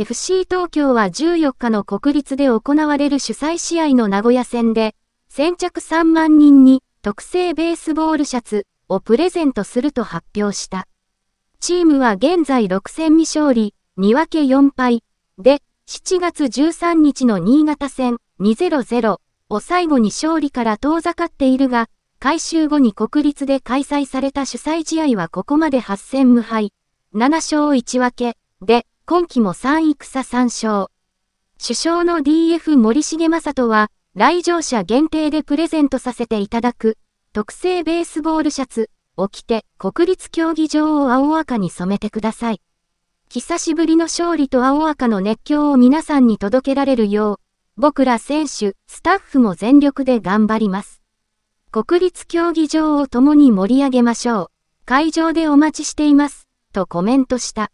FC 東京は14日の国立で行われる主催試合の名古屋戦で、先着3万人に特製ベースボールシャツをプレゼントすると発表した。チームは現在6戦未勝利、2分け4敗で、7月13日の新潟戦200を最後に勝利から遠ざかっているが、改修後に国立で開催された主催試合はここまで8戦無敗、7勝1分けで、今季も3位草3勝。首相の DF 森重正人は、来場者限定でプレゼントさせていただく、特製ベースボールシャツを着て国立競技場を青赤に染めてください。久しぶりの勝利と青赤の熱狂を皆さんに届けられるよう、僕ら選手、スタッフも全力で頑張ります。国立競技場を共に盛り上げましょう。会場でお待ちしています。とコメントした。